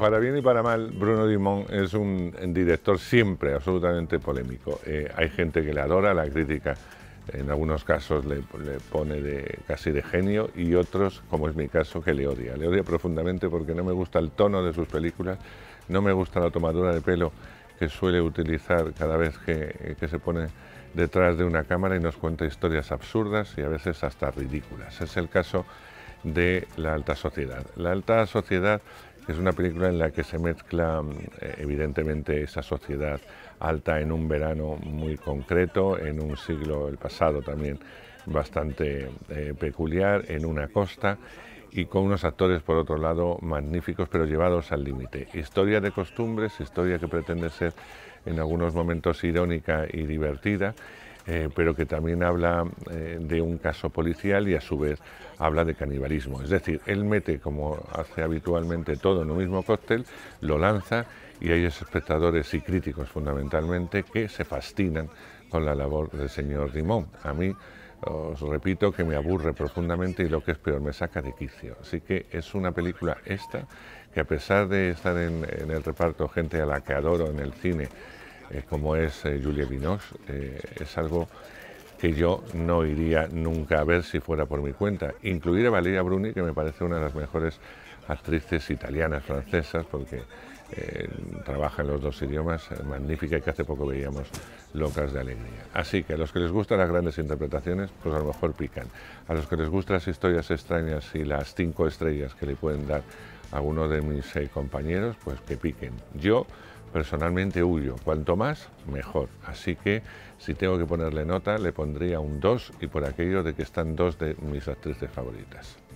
Para bien y para mal, Bruno Dimón es un director siempre absolutamente polémico. Eh, hay gente que le adora, la crítica en algunos casos le, pone de, casi de genio y otros, como es mi caso, que le odia. Le odia profundamente porque no me gusta el tono de sus películas, no me gusta la tomadura de pelo que suele utilizar cada vez que, eh, que se pone detrás de una cámara y nos cuenta historias absurdas y a veces hasta ridículas. Es el caso de la alta sociedad. La alta sociedad es una película en la que se mezcla mm, eh, evidentemente esa sociedad alta en un verano muy concreto, en un siglo, el pasado también, bastante eh, peculiar, en una costa y con unos actores, por otro lado, magníficos, pero llevados al límite. Historia de costumbres, historia que pretende ser en algunos momentos irónica y divertida eh, pero que también habla eh, de un caso policial y a su vez habla de canibalismo. Es decir, él mete, como hace habitualmente, todo en un mismo cóctel, lo lanza y hay espectadores y críticos fundamentalmente que se fascinan con la labor del señor Dimón. A mí os repito que me aburre profundamente y lo que es peor, me saca de quicio. Así que es una película esta que a pesar de estar en el reparto gente a la que adoro en el cine, eh, como es eh, Julia Binoche, eh, es algo que yo no iría nunca a ver si fuera por mi cuenta. Incluir a Valeria Bruni, que me parece una de las mejores actrices italianas, francesas, porque trabaja en los dos idiomas, magnífica y que hace poco veíamos locas de alegría. Así que a los que les gustan las grandes interpretaciones, pues a lo mejor pican. A los que les gustan las historias extrañas y las cinco estrellas que le pueden dar a uno de mis compañeros, pues que piquen. Yo personalmente huyo. Cuanto más, mejor. Así que si tengo que ponerle nota, le pondría un 2 y por aquello de que están dos de mis actrices favoritas.